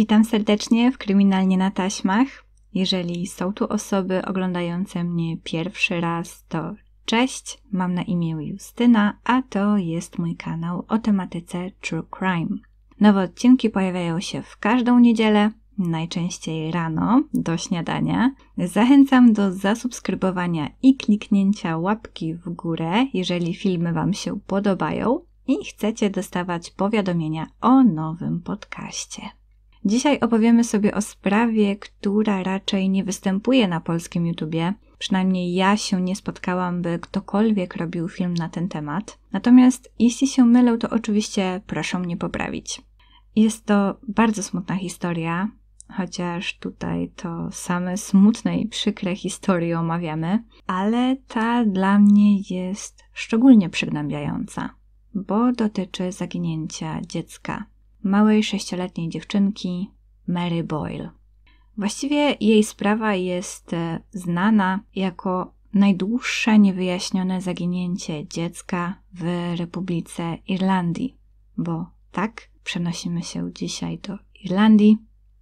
Witam serdecznie w Kryminalnie na Taśmach. Jeżeli są tu osoby oglądające mnie pierwszy raz, to cześć, mam na imię Justyna, a to jest mój kanał o tematyce True Crime. Nowe odcinki pojawiają się w każdą niedzielę, najczęściej rano do śniadania. Zachęcam do zasubskrybowania i kliknięcia łapki w górę, jeżeli filmy Wam się podobają i chcecie dostawać powiadomienia o nowym podcaście. Dzisiaj opowiemy sobie o sprawie, która raczej nie występuje na polskim YouTubie. Przynajmniej ja się nie spotkałam, by ktokolwiek robił film na ten temat. Natomiast jeśli się mylę, to oczywiście proszę mnie poprawić. Jest to bardzo smutna historia, chociaż tutaj to same smutne i przykre historie omawiamy, ale ta dla mnie jest szczególnie przygnębiająca, bo dotyczy zaginięcia dziecka małej sześcioletniej dziewczynki Mary Boyle. Właściwie jej sprawa jest e, znana jako najdłuższe niewyjaśnione zaginięcie dziecka w Republice Irlandii, bo tak przenosimy się dzisiaj do Irlandii.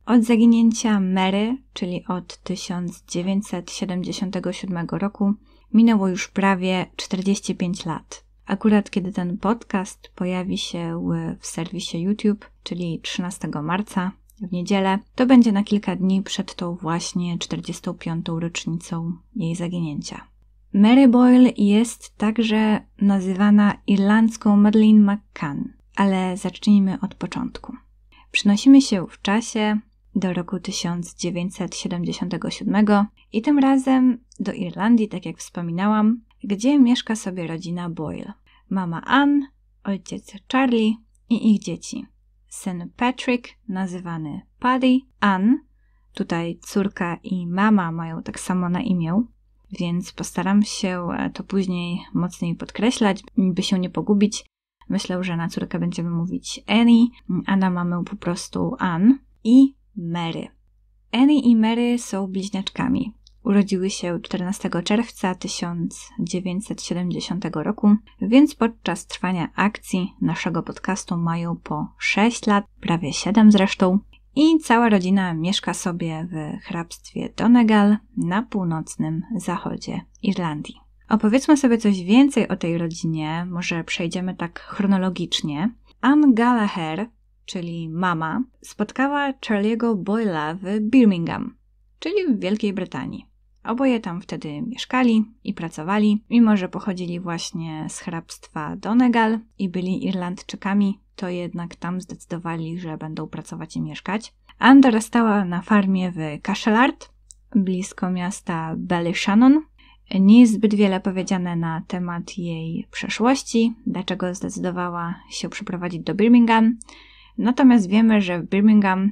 Od zaginięcia Mary, czyli od 1977 roku, minęło już prawie 45 lat. Akurat kiedy ten podcast pojawi się e, w serwisie YouTube, czyli 13 marca w niedzielę, to będzie na kilka dni przed tą właśnie 45. rocznicą jej zaginięcia. Mary Boyle jest także nazywana irlandzką Madeleine McCann, ale zacznijmy od początku. Przenosimy się w czasie do roku 1977 i tym razem do Irlandii, tak jak wspominałam, gdzie mieszka sobie rodzina Boyle. Mama Ann, ojciec Charlie i ich dzieci. Syn Patrick, nazywany Paddy, Ann, tutaj córka i mama mają tak samo na imię, więc postaram się to później mocniej podkreślać, by się nie pogubić. Myślę, że na córkę będziemy mówić Annie, a na mamę po prostu Ann i Mary. Annie i Mary są bliźniaczkami. Urodziły się 14 czerwca 1970 roku, więc podczas trwania akcji naszego podcastu mają po 6 lat, prawie 7 zresztą, i cała rodzina mieszka sobie w hrabstwie Donegal na północnym zachodzie Irlandii. Opowiedzmy sobie coś więcej o tej rodzinie, może przejdziemy tak chronologicznie. Anne Gallagher, czyli mama, spotkała Charlie'ego Boyla w Birmingham, czyli w Wielkiej Brytanii. Oboje tam wtedy mieszkali i pracowali, mimo że pochodzili właśnie z hrabstwa Donegal i byli Irlandczykami, to jednak tam zdecydowali, że będą pracować i mieszkać. Andor stała na farmie w Kaszelart, blisko miasta Ballyshannon. Nie jest zbyt wiele powiedziane na temat jej przeszłości, dlaczego zdecydowała się przeprowadzić do Birmingham. Natomiast wiemy, że w Birmingham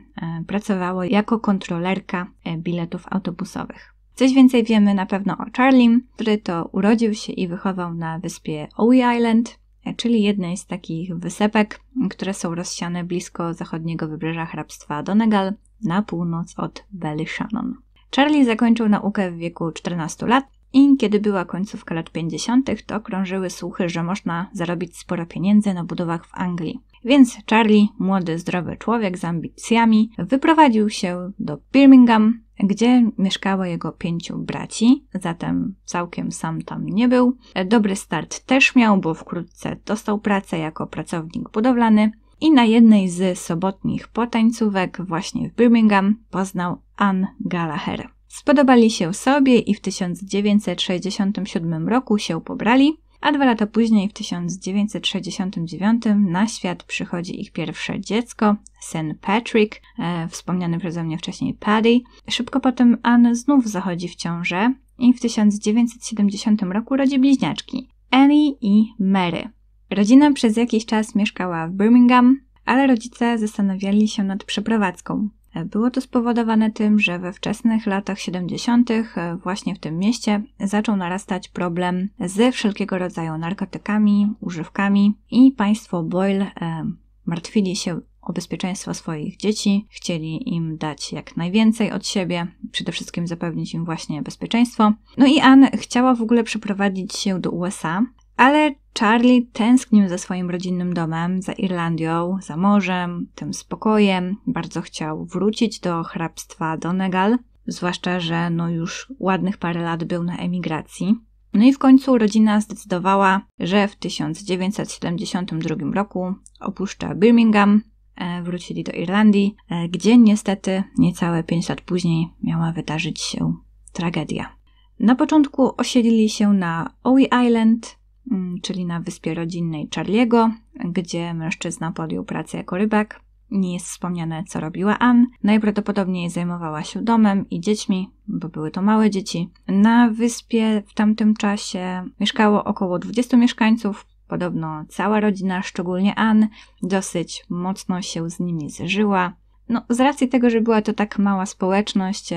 e, pracowała jako kontrolerka e, biletów autobusowych. Coś więcej wiemy na pewno o Charlie, który to urodził się i wychował na wyspie Owie Island, czyli jednej z takich wysepek, które są rozsiane blisko zachodniego wybrzeża hrabstwa Donegal na północ od Shannon. Charlie zakończył naukę w wieku 14 lat i kiedy była końcówka lat 50., to krążyły słuchy, że można zarobić sporo pieniędzy na budowach w Anglii. Więc Charlie, młody, zdrowy człowiek z ambicjami, wyprowadził się do Birmingham, gdzie mieszkało jego pięciu braci, zatem całkiem sam tam nie był. Dobry start też miał, bo wkrótce dostał pracę jako pracownik budowlany. I na jednej z sobotnich potańcówek właśnie w Birmingham poznał Ann Gallagher. Spodobali się sobie i w 1967 roku się pobrali, a dwa lata później, w 1969, na świat przychodzi ich pierwsze dziecko, Sen Patrick, e, wspomniany przeze mnie wcześniej Paddy. Szybko potem Anne znów zachodzi w ciążę i w 1970 roku rodzi bliźniaczki Annie i Mary. Rodzina przez jakiś czas mieszkała w Birmingham, ale rodzice zastanawiali się nad przeprowadzką. Było to spowodowane tym, że we wczesnych latach 70. E, właśnie w tym mieście zaczął narastać problem ze wszelkiego rodzaju narkotykami, używkami i państwo Boyle e, martwili się o bezpieczeństwo swoich dzieci, chcieli im dać jak najwięcej od siebie, przede wszystkim zapewnić im właśnie bezpieczeństwo. No i Anne chciała w ogóle przeprowadzić się do USA, ale Charlie tęsknił za swoim rodzinnym domem, za Irlandią, za morzem, tym spokojem. Bardzo chciał wrócić do hrabstwa Donegal, zwłaszcza, że no już ładnych parę lat był na emigracji. No i w końcu rodzina zdecydowała, że w 1972 roku opuszcza Birmingham, e, wrócili do Irlandii, e, gdzie niestety niecałe 5 lat później miała wydarzyć się tragedia. Na początku osiedlili się na Owie Island, Mm, czyli na wyspie rodzinnej Charliego, gdzie mężczyzna podjął pracę jako rybak. Nie jest wspomniane, co robiła Ann. Najprawdopodobniej zajmowała się domem i dziećmi, bo były to małe dzieci. Na wyspie w tamtym czasie mieszkało około 20 mieszkańców. Podobno cała rodzina, szczególnie Ann, dosyć mocno się z nimi zżyła. No, z racji tego, że była to tak mała społeczność,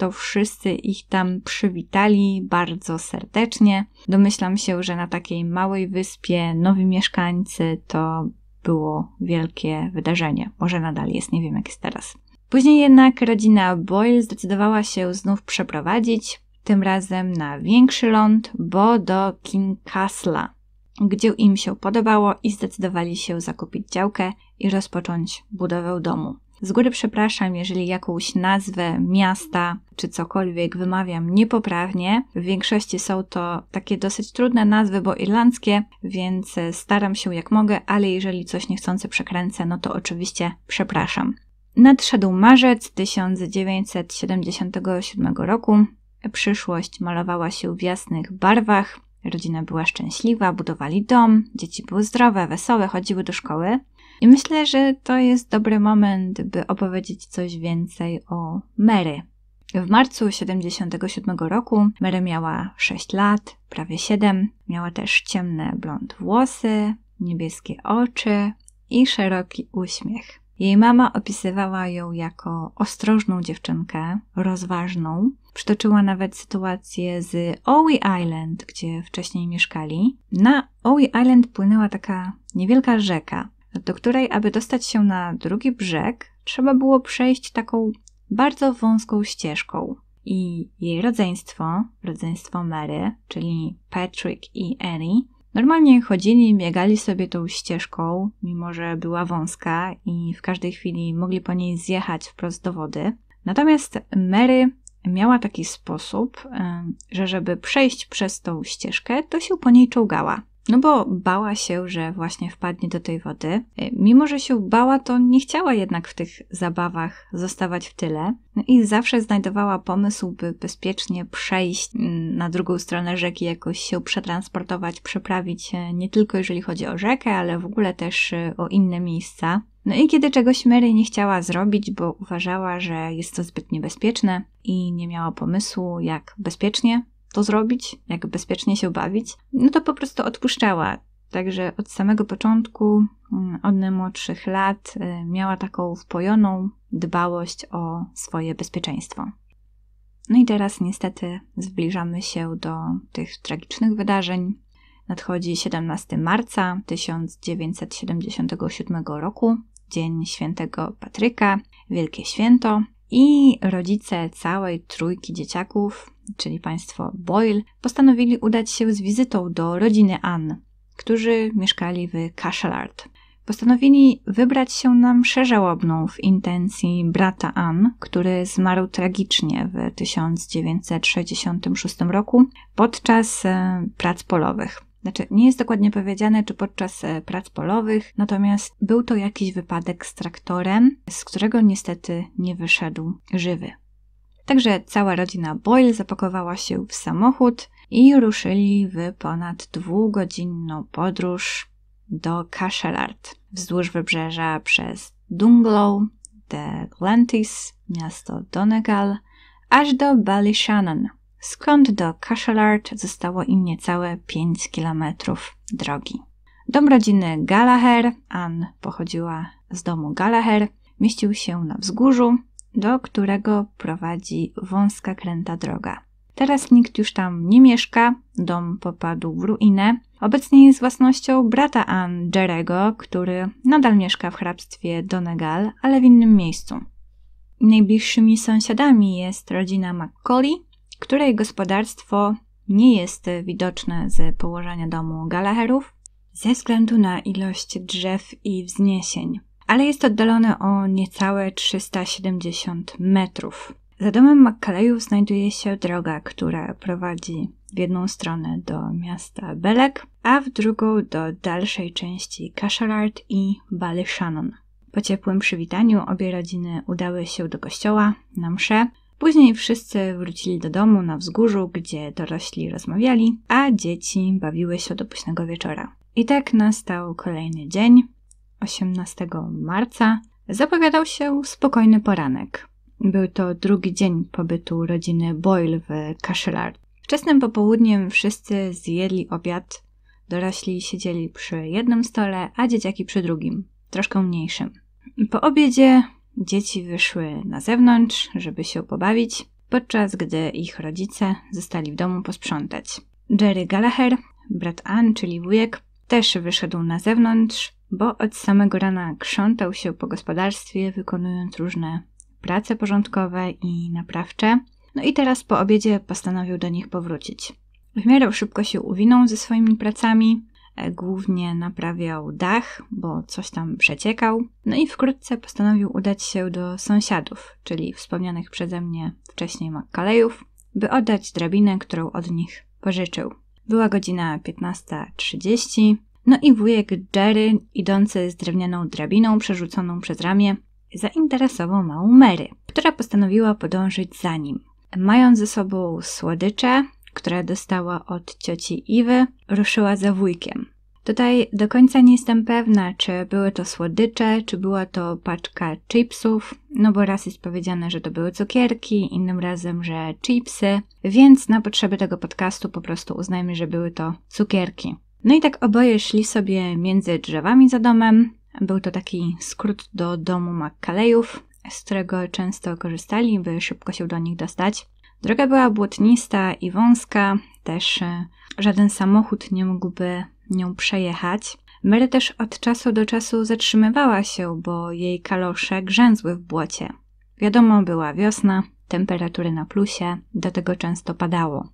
to wszyscy ich tam przywitali bardzo serdecznie. Domyślam się, że na takiej małej wyspie nowi mieszkańcy to było wielkie wydarzenie. Może nadal jest, nie wiem jak jest teraz. Później jednak rodzina Boyle zdecydowała się znów przeprowadzić, tym razem na większy ląd, bo do Castle, gdzie im się podobało i zdecydowali się zakupić działkę i rozpocząć budowę domu. Z góry przepraszam, jeżeli jakąś nazwę miasta czy cokolwiek wymawiam niepoprawnie. W większości są to takie dosyć trudne nazwy, bo irlandzkie, więc e, staram się jak mogę, ale jeżeli coś niechcący przekręcę, no to oczywiście przepraszam. Nadszedł marzec 1977 roku. Przyszłość malowała się w jasnych barwach. Rodzina była szczęśliwa, budowali dom, dzieci były zdrowe, wesołe, chodziły do szkoły. I myślę, że to jest dobry moment, by opowiedzieć coś więcej o Mary. W marcu 77 roku Mary miała 6 lat, prawie 7. Miała też ciemne blond włosy, niebieskie oczy i szeroki uśmiech. Jej mama opisywała ją jako ostrożną dziewczynkę, rozważną. Przytoczyła nawet sytuację z Owie Island, gdzie wcześniej mieszkali. Na Owie Island płynęła taka niewielka rzeka, do której, aby dostać się na drugi brzeg, trzeba było przejść taką bardzo wąską ścieżką. I jej rodzeństwo, rodzeństwo Mary, czyli Patrick i Annie, normalnie chodzili, biegali sobie tą ścieżką, mimo że była wąska i w każdej chwili mogli po niej zjechać wprost do wody. Natomiast Mary miała taki sposób, że żeby przejść przez tą ścieżkę, to się po niej czołgała. No bo bała się, że właśnie wpadnie do tej wody. E, mimo, że się bała, to nie chciała jednak w tych zabawach zostawać w tyle no i zawsze znajdowała pomysł, by bezpiecznie przejść mm, na drugą stronę rzeki, jakoś się przetransportować, przeprawić nie tylko jeżeli chodzi o rzekę, ale w ogóle też e, o inne miejsca. No i kiedy czegoś Mary nie chciała zrobić, bo uważała, że jest to zbyt niebezpieczne i nie miała pomysłu, jak bezpiecznie to zrobić, jak bezpiecznie się bawić, no to po prostu odpuszczała. Także od samego początku, mm, od najmłodszych lat, y, miała taką wpojoną dbałość o swoje bezpieczeństwo. No i teraz niestety zbliżamy się do tych tragicznych wydarzeń. Nadchodzi 17 marca 1977 roku, dzień świętego Patryka, wielkie święto, i rodzice całej trójki dzieciaków czyli państwo Boyle, postanowili udać się z wizytą do rodziny Ann, którzy mieszkali w Cashelard. Postanowili wybrać się na mszę żałobną w intencji brata Ann, który zmarł tragicznie w 1966 roku podczas e, prac polowych. Znaczy, nie jest dokładnie powiedziane, czy podczas e, prac polowych, natomiast był to jakiś wypadek z traktorem, z którego niestety nie wyszedł żywy. Także cała rodzina Boyle zapakowała się w samochód i ruszyli w ponad dwugodzinną podróż do Cachelard wzdłuż wybrzeża przez Dunglow, The Glentis, miasto Donegal, aż do Ballyshannon, skąd do Cachelard zostało im niecałe 5 kilometrów drogi. Dom rodziny Gallagher, Ann pochodziła z domu Gallagher, mieścił się na wzgórzu, do którego prowadzi wąska, kręta droga. Teraz nikt już tam nie mieszka, dom popadł w ruinę. Obecnie jest własnością brata Ann Jerego, który nadal mieszka w hrabstwie Donegal, ale w innym miejscu. Najbliższymi sąsiadami jest rodzina McCauley, której gospodarstwo nie jest widoczne z położenia domu Gallagherów ze względu na ilość drzew i wzniesień ale jest oddalone o niecałe 370 metrów. Za domem Makalejów znajduje się droga, która prowadzi w jedną stronę do miasta Belek, a w drugą do dalszej części Kasharart i Balyshanon. Po ciepłym przywitaniu obie rodziny udały się do kościoła na mszę. Później wszyscy wrócili do domu na wzgórzu, gdzie dorośli rozmawiali, a dzieci bawiły się do późnego wieczora. I tak nastał kolejny dzień, 18 marca zapowiadał się spokojny poranek. Był to drugi dzień pobytu rodziny Boyle w Cashelard. Wczesnym popołudniem wszyscy zjedli obiad. Dorośli siedzieli przy jednym stole, a dzieciaki przy drugim, troszkę mniejszym. Po obiedzie dzieci wyszły na zewnątrz, żeby się pobawić, podczas gdy ich rodzice zostali w domu posprzątać. Jerry Gallagher, brat Ann, czyli wujek, też wyszedł na zewnątrz, bo od samego rana krzątał się po gospodarstwie, wykonując różne prace porządkowe i naprawcze. No i teraz po obiedzie postanowił do nich powrócić. W miarę szybko się uwinął ze swoimi pracami, e, głównie naprawiał dach, bo coś tam przeciekał. No i wkrótce postanowił udać się do sąsiadów, czyli wspomnianych przeze mnie wcześniej Makalejów, by oddać drabinę, którą od nich pożyczył. Była godzina 15.30, no i wujek Jerry, idący z drewnianą drabiną przerzuconą przez ramię, zainteresował małą Mary, która postanowiła podążyć za nim. Mając ze sobą słodycze, które dostała od cioci Iwy, ruszyła za wujkiem. Tutaj do końca nie jestem pewna, czy były to słodycze, czy była to paczka chipsów, no bo raz jest powiedziane, że to były cukierki, innym razem, że chipsy, więc na potrzeby tego podcastu po prostu uznajmy, że były to cukierki. No i tak oboje szli sobie między drzewami za domem. Był to taki skrót do domu Makalejów, z którego często korzystali, by szybko się do nich dostać. Droga była błotnista i wąska, też e, żaden samochód nie mógłby nią przejechać. Mary też od czasu do czasu zatrzymywała się, bo jej kalosze grzęzły w błocie. Wiadomo, była wiosna, temperatury na plusie, do tego często padało.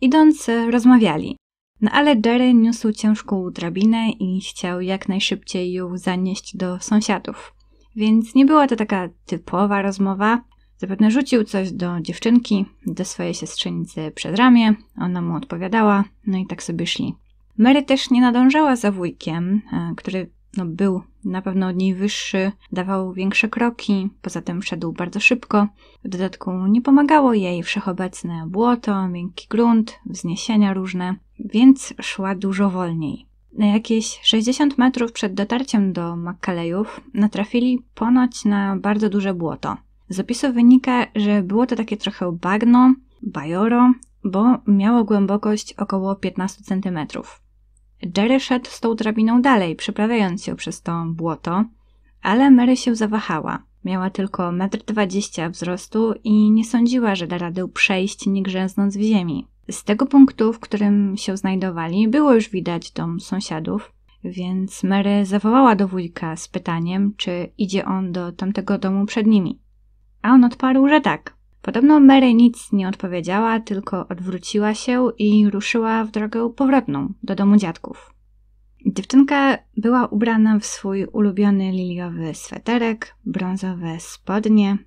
Idąc, e, rozmawiali. No ale Jerry niósł ciężką drabinę i chciał jak najszybciej ją zanieść do sąsiadów. Więc nie była to taka typowa rozmowa. Zapewne rzucił coś do dziewczynki, do swojej siostrzenicy przez ramię, ona mu odpowiadała, no i tak sobie szli. Mary też nie nadążała za wujkiem, e, który no był na pewno od niej wyższy, dawał większe kroki, poza tym szedł bardzo szybko. W dodatku nie pomagało jej wszechobecne błoto, miękki grunt, wzniesienia różne, więc szła dużo wolniej. Na jakieś 60 metrów przed dotarciem do Makalejów natrafili ponoć na bardzo duże błoto. Z opisu wynika, że było to takie trochę bagno, bajoro, bo miało głębokość około 15 centymetrów. Jerry szedł z tą drabiną dalej, przeprawiając się przez to błoto, ale Mary się zawahała. Miała tylko 1,20 m wzrostu i nie sądziła, że da radę przejść, nie grzęznąc w ziemi. Z tego punktu, w którym się znajdowali, było już widać dom sąsiadów, więc Mary zawołała do wujka z pytaniem, czy idzie on do tamtego domu przed nimi. A on odparł, że tak. Podobno Mary nic nie odpowiedziała, tylko odwróciła się i ruszyła w drogę powrotną do domu dziadków. Dziewczynka była ubrana w swój ulubiony liliowy sweterek, brązowe spodnie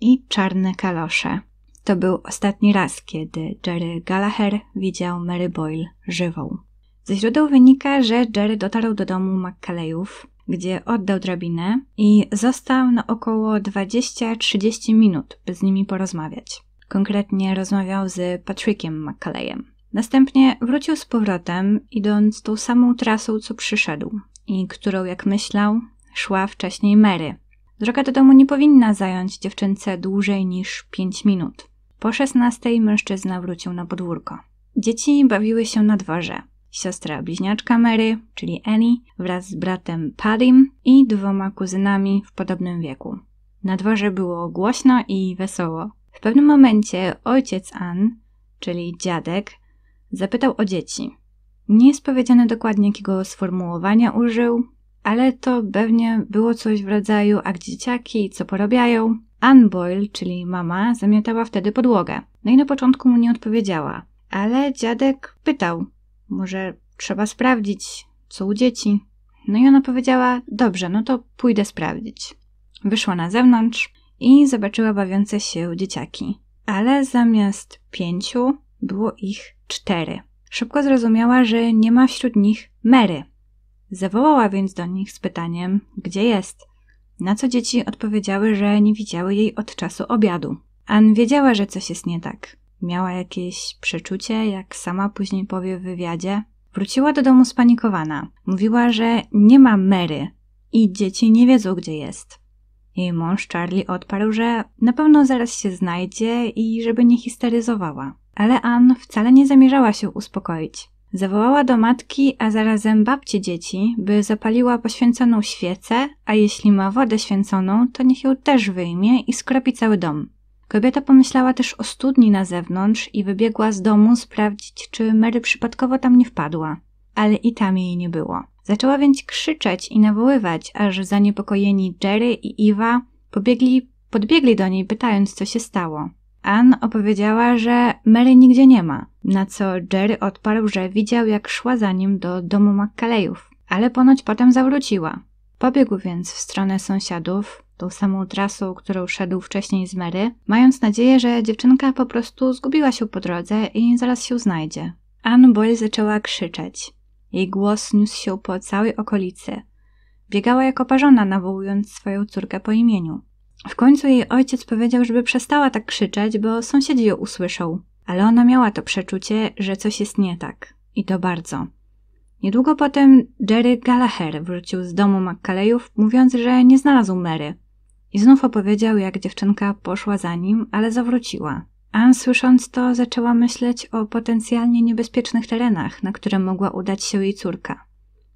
i czarne kalosze. To był ostatni raz, kiedy Jerry Gallagher widział Mary Boyle żywą. Ze źródeł wynika, że Jerry dotarł do domu McCallejów gdzie oddał drabinę i został na około 20-30 minut, by z nimi porozmawiać. Konkretnie rozmawiał z Patrickiem McCalleyem. Następnie wrócił z powrotem, idąc tą samą trasą, co przyszedł i którą, jak myślał, szła wcześniej Mary. Droga do domu nie powinna zająć dziewczynce dłużej niż 5 minut. Po 16 mężczyzna wrócił na podwórko. Dzieci bawiły się na dworze siostra bliźniaczka Mary, czyli Annie, wraz z bratem Padim i dwoma kuzynami w podobnym wieku. Na dworze było głośno i wesoło. W pewnym momencie ojciec Ann, czyli dziadek, zapytał o dzieci. Nie jest powiedziane dokładnie, jakiego sformułowania użył, ale to pewnie było coś w rodzaju a gdzie dzieciaki, co porabiają. Ann Boyle, czyli mama, zamiatała wtedy podłogę. No i na początku mu nie odpowiedziała, ale dziadek pytał, może trzeba sprawdzić, co u dzieci. No i ona powiedziała: Dobrze, no to pójdę sprawdzić. Wyszła na zewnątrz i zobaczyła bawiące się dzieciaki. Ale zamiast pięciu było ich cztery. Szybko zrozumiała, że nie ma wśród nich Mary. Zawołała więc do nich z pytaniem: Gdzie jest? Na co dzieci odpowiedziały, że nie widziały jej od czasu obiadu. Ann wiedziała, że coś jest nie tak miała jakieś przeczucie, jak sama później powie w wywiadzie. Wróciła do domu spanikowana. Mówiła, że nie ma Mary i dzieci nie wiedzą, gdzie jest. Jej mąż Charlie odparł, że na pewno zaraz się znajdzie i żeby nie histeryzowała. Ale Ann wcale nie zamierzała się uspokoić. Zawołała do matki, a zarazem babci dzieci, by zapaliła poświęconą świecę, a jeśli ma wodę święconą, to niech ją też wyjmie i skropi cały dom. Kobieta pomyślała też o studni na zewnątrz i wybiegła z domu sprawdzić, czy Mary przypadkowo tam nie wpadła, ale i tam jej nie było. Zaczęła więc krzyczeć i nawoływać, aż zaniepokojeni Jerry i Iwa pobiegli, podbiegli do niej, pytając, co się stało. Ann opowiedziała, że Mary nigdzie nie ma, na co Jerry odparł, że widział, jak szła za nim do domu Makalejów, ale ponoć potem zawróciła. Pobiegł więc w stronę sąsiadów, tą samą trasą, którą szedł wcześniej z Mary, mając nadzieję, że dziewczynka po prostu zgubiła się po drodze i zaraz się znajdzie. Anne Boyle zaczęła krzyczeć. Jej głos niósł się po całej okolicy. Biegała jako parzona, nawołując swoją córkę po imieniu. W końcu jej ojciec powiedział, żeby przestała tak krzyczeć, bo sąsiedzi ją usłyszą. Ale ona miała to przeczucie, że coś jest nie tak. I to bardzo. Niedługo potem Jerry Gallagher wrócił z domu McCallejów, mówiąc, że nie znalazł Mary. I znów opowiedział, jak dziewczynka poszła za nim, ale zawróciła. Anne słysząc to zaczęła myśleć o potencjalnie niebezpiecznych terenach, na które mogła udać się jej córka.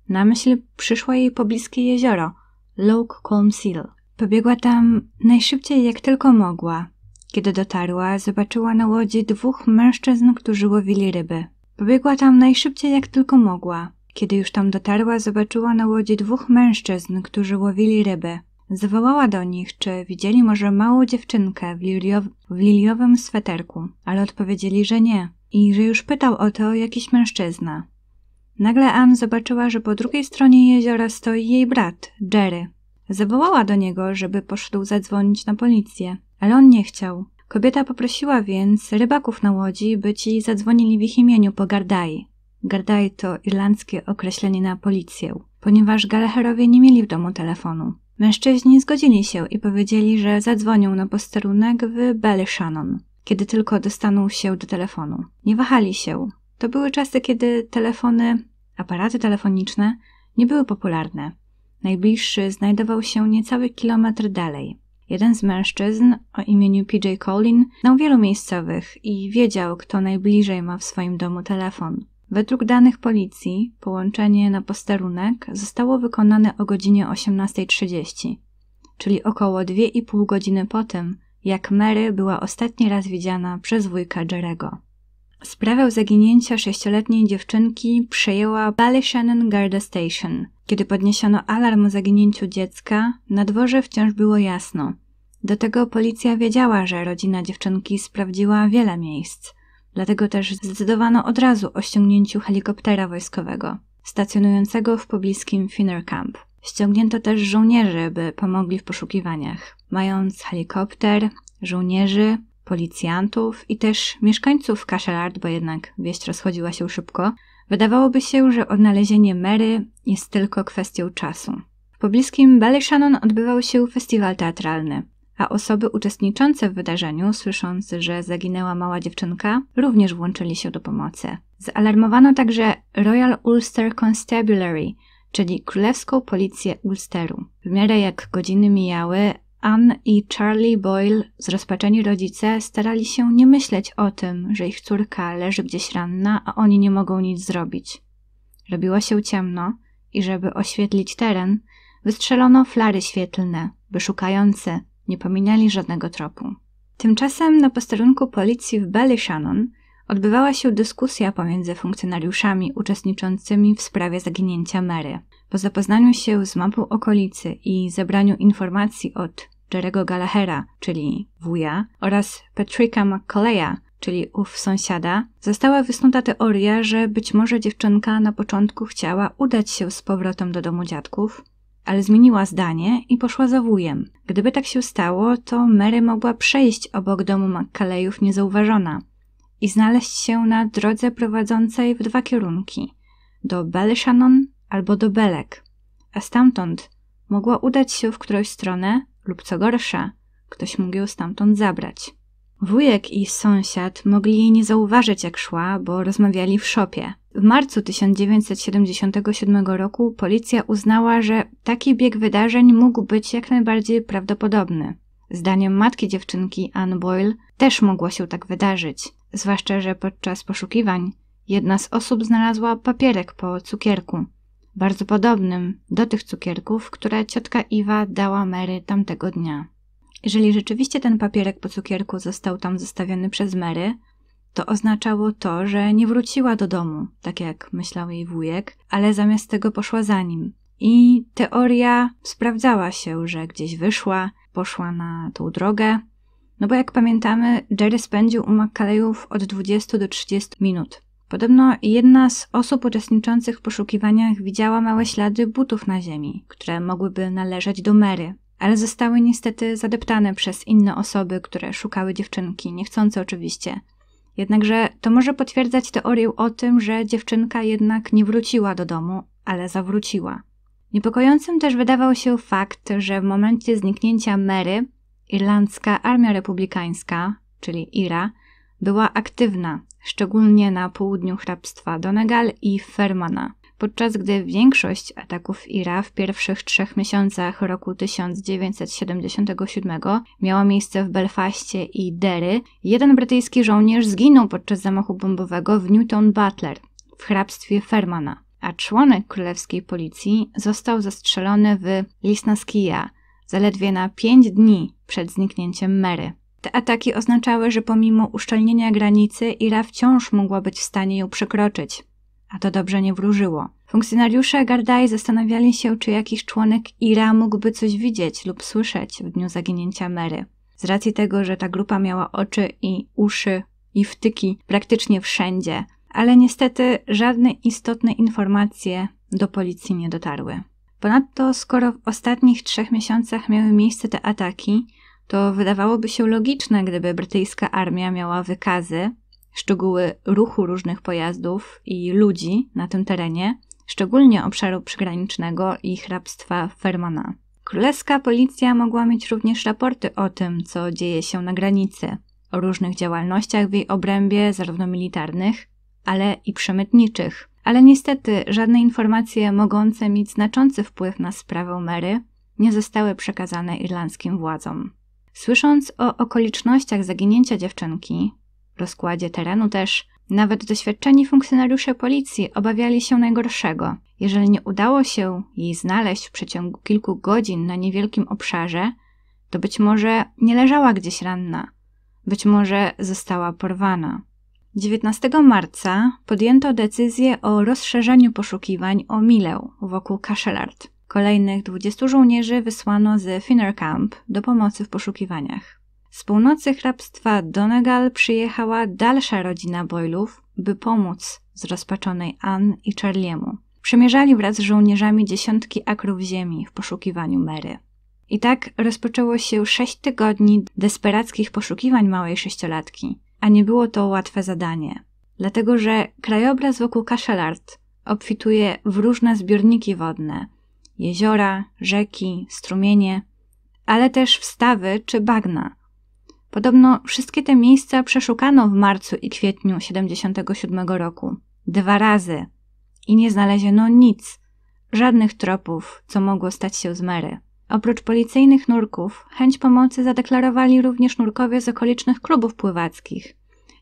Na myśl przyszło jej pobliskie jezioro, Loch Seal. Pobiegła tam najszybciej jak tylko mogła. Kiedy dotarła, zobaczyła na łodzi dwóch mężczyzn, którzy łowili ryby. Pobiegła tam najszybciej jak tylko mogła. Kiedy już tam dotarła, zobaczyła na łodzi dwóch mężczyzn, którzy łowili ryby. Zawołała do nich, czy widzieli może małą dziewczynkę w, lilio w liliowym sweterku, ale odpowiedzieli, że nie i że już pytał o to jakiś mężczyzna. Nagle Ann zobaczyła, że po drugiej stronie jeziora stoi jej brat, Jerry. Zawołała do niego, żeby poszedł zadzwonić na policję, ale on nie chciał. Kobieta poprosiła więc rybaków na łodzi, by ci zadzwonili w ich imieniu po Gardai. Gardai to irlandzkie określenie na policję, ponieważ Gallagherowie nie mieli w domu telefonu. Mężczyźni zgodzili się i powiedzieli, że zadzwonią na posterunek w Shannon, kiedy tylko dostaną się do telefonu. Nie wahali się. To były czasy, kiedy telefony, aparaty telefoniczne nie były popularne. Najbliższy znajdował się niecały kilometr dalej. Jeden z mężczyzn o imieniu PJ Colin znał wielu miejscowych i wiedział, kto najbliżej ma w swoim domu telefon. Według danych policji połączenie na posterunek zostało wykonane o godzinie 18.30, czyli około 2,5 godziny po tym, jak Mary była ostatni raz widziana przez wujka Jerego. Sprawę zaginięcia sześcioletniej dziewczynki przejęła Ballyshannon Garda Station. Kiedy podniesiono alarm o zaginięciu dziecka, na dworze wciąż było jasno. Do tego policja wiedziała, że rodzina dziewczynki sprawdziła wiele miejsc – Dlatego też zdecydowano od razu o ściągnięciu helikoptera wojskowego, stacjonującego w pobliskim Finner Camp. Ściągnięto też żołnierzy, by pomogli w poszukiwaniach. Mając helikopter, żołnierzy, policjantów i też mieszkańców Kaszelard, bo jednak wieść rozchodziła się szybko, wydawałoby się, że odnalezienie Mary jest tylko kwestią czasu. W pobliskim Ballyshannon odbywał się festiwal teatralny a osoby uczestniczące w wydarzeniu, słysząc, że zaginęła mała dziewczynka, również włączyli się do pomocy. Zalarmowano także Royal Ulster Constabulary, czyli Królewską Policję Ulsteru. W miarę jak godziny mijały, Ann i Charlie Boyle, zrozpaczeni rodzice, starali się nie myśleć o tym, że ich córka leży gdzieś ranna, a oni nie mogą nic zrobić. Robiło się ciemno i żeby oświetlić teren, wystrzelono flary świetlne, wyszukające, nie pominęli żadnego tropu. Tymczasem na posterunku policji w Ballyshannon odbywała się dyskusja pomiędzy funkcjonariuszami uczestniczącymi w sprawie zaginięcia Mary. Po zapoznaniu się z mapą okolicy i zebraniu informacji od Jerego Gallaghera, czyli wuja, oraz Patricka McColleya, czyli ów sąsiada, została wysnuta teoria, że być może dziewczynka na początku chciała udać się z powrotem do domu dziadków, ale zmieniła zdanie i poszła za wujem. Gdyby tak się stało, to Mary mogła przejść obok domu Makalejów niezauważona i znaleźć się na drodze prowadzącej w dwa kierunki do Belshanon albo do Belek, a stamtąd mogła udać się w którąś stronę lub co gorsza, ktoś mógł ją stamtąd zabrać. Wujek i sąsiad mogli jej nie zauważyć, jak szła, bo rozmawiali w szopie. W marcu 1977 roku policja uznała, że taki bieg wydarzeń mógł być jak najbardziej prawdopodobny. Zdaniem matki dziewczynki Ann Boyle też mogło się tak wydarzyć, zwłaszcza że podczas poszukiwań jedna z osób znalazła papierek po cukierku, bardzo podobnym do tych cukierków, które ciotka Iwa dała Mary tamtego dnia. Jeżeli rzeczywiście ten papierek po cukierku został tam zostawiony przez Mary, to oznaczało to, że nie wróciła do domu, tak jak myślał jej wujek, ale zamiast tego poszła za nim. I teoria sprawdzała się, że gdzieś wyszła, poszła na tą drogę. No bo jak pamiętamy, Jerry spędził u Makalejów od 20 do 30 minut. Podobno jedna z osób uczestniczących w poszukiwaniach widziała małe ślady butów na ziemi, które mogłyby należeć do Mary, ale zostały niestety zadeptane przez inne osoby, które szukały dziewczynki, niechcące oczywiście. Jednakże to może potwierdzać teorię o tym, że dziewczynka jednak nie wróciła do domu, ale zawróciła. Niepokojącym też wydawał się fakt, że w momencie zniknięcia Mary, Irlandzka Armia Republikańska, czyli IRA, była aktywna, szczególnie na południu hrabstwa Donegal i Fermana podczas gdy większość ataków IRA w pierwszych trzech miesiącach roku 1977 miała miejsce w Belfaście i Derry, jeden brytyjski żołnierz zginął podczas zamachu bombowego w Newton Butler w hrabstwie Fermana, a członek królewskiej policji został zastrzelony w Lisnaskija zaledwie na pięć dni przed zniknięciem Mary. Te ataki oznaczały, że pomimo uszczelnienia granicy, Ira wciąż mogła być w stanie ją przekroczyć a to dobrze nie wróżyło. Funkcjonariusze Gardai zastanawiali się, czy jakiś członek IRA mógłby coś widzieć lub słyszeć w dniu zaginięcia Mary. Z racji tego, że ta grupa miała oczy i uszy i wtyki praktycznie wszędzie, ale niestety żadne istotne informacje do policji nie dotarły. Ponadto, skoro w ostatnich trzech miesiącach miały miejsce te ataki, to wydawałoby się logiczne, gdyby brytyjska armia miała wykazy Szczegóły ruchu różnych pojazdów i ludzi na tym terenie, szczególnie obszaru przygranicznego i hrabstwa Fermana. Królewska policja mogła mieć również raporty o tym, co dzieje się na granicy, o różnych działalnościach w jej obrębie, zarówno militarnych, ale i przemytniczych. Ale niestety żadne informacje mogące mieć znaczący wpływ na sprawę Mary nie zostały przekazane irlandzkim władzom. Słysząc o okolicznościach zaginięcia dziewczynki, rozkładzie terenu też. Nawet doświadczeni funkcjonariusze policji obawiali się najgorszego. Jeżeli nie udało się jej znaleźć w przeciągu kilku godzin na niewielkim obszarze, to być może nie leżała gdzieś ranna, być może została porwana. 19 marca podjęto decyzję o rozszerzeniu poszukiwań o Milę wokół Kaszelart. Kolejnych 20 żołnierzy wysłano z Finner Camp do pomocy w poszukiwaniach. Z północy hrabstwa Donegal przyjechała dalsza rodzina Boylów, by pomóc zrozpaczonej Ann i Charliemu. Przemierzali wraz z żołnierzami dziesiątki akrów ziemi w poszukiwaniu Mary. I tak rozpoczęło się sześć tygodni desperackich poszukiwań małej sześciolatki, a nie było to łatwe zadanie, dlatego że krajobraz wokół Kaszelart obfituje w różne zbiorniki wodne jeziora, rzeki, strumienie, ale też wstawy czy bagna – Podobno wszystkie te miejsca przeszukano w marcu i kwietniu 77 roku. Dwa razy. I nie znaleziono nic. Żadnych tropów, co mogło stać się z Mary. Oprócz policyjnych nurków, chęć pomocy zadeklarowali również nurkowie z okolicznych klubów pływackich,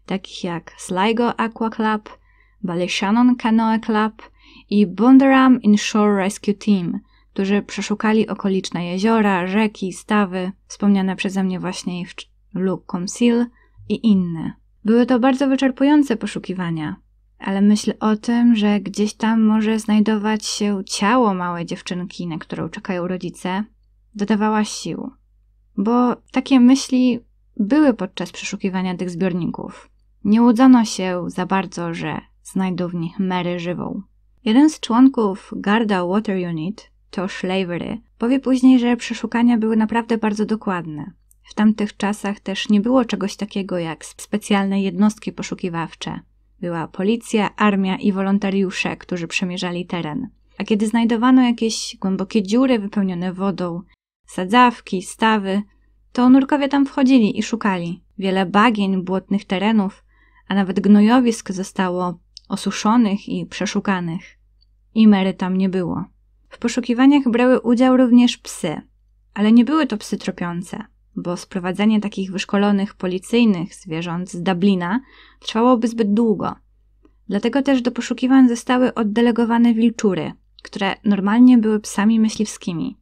takich jak Sligo Aqua Club, Ballyshannon Canoe Club i Bundaram Inshore Rescue Team, którzy przeszukali okoliczne jeziora, rzeki, stawy, wspomniane przeze mnie właśnie w Luke Comsil i inne. Były to bardzo wyczerpujące poszukiwania, ale myśl o tym, że gdzieś tam może znajdować się ciało małej dziewczynki, na którą czekają rodzice, dodawała sił. Bo takie myśli były podczas przeszukiwania tych zbiorników. Nie łudzono się za bardzo, że znajdą w nich Mary żywą. Jeden z członków Garda Water Unit, to Slavery, powie później, że przeszukania były naprawdę bardzo dokładne. W tamtych czasach też nie było czegoś takiego jak specjalne jednostki poszukiwawcze. Była policja, armia i wolontariusze, którzy przemierzali teren. A kiedy znajdowano jakieś głębokie dziury wypełnione wodą, sadzawki, stawy, to nurkowie tam wchodzili i szukali. Wiele bagien, błotnych terenów, a nawet gnojowisk zostało osuszonych i przeszukanych. Imery tam nie było. W poszukiwaniach brały udział również psy, ale nie były to psy tropiące bo sprowadzenie takich wyszkolonych policyjnych zwierząt z Dublina trwałoby zbyt długo. Dlatego też do poszukiwań zostały oddelegowane wilczury, które normalnie były psami myśliwskimi,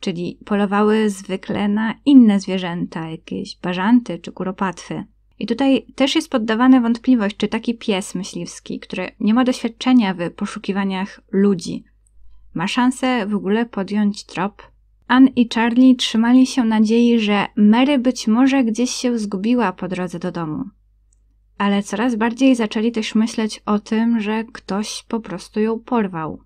czyli polowały zwykle na inne zwierzęta, jakieś bażanty czy kuropatwy. I tutaj też jest poddawana wątpliwość, czy taki pies myśliwski, który nie ma doświadczenia w poszukiwaniach ludzi, ma szansę w ogóle podjąć trop Ann i Charlie trzymali się nadziei, że Mary być może gdzieś się zgubiła po drodze do domu. Ale coraz bardziej zaczęli też myśleć o tym, że ktoś po prostu ją porwał.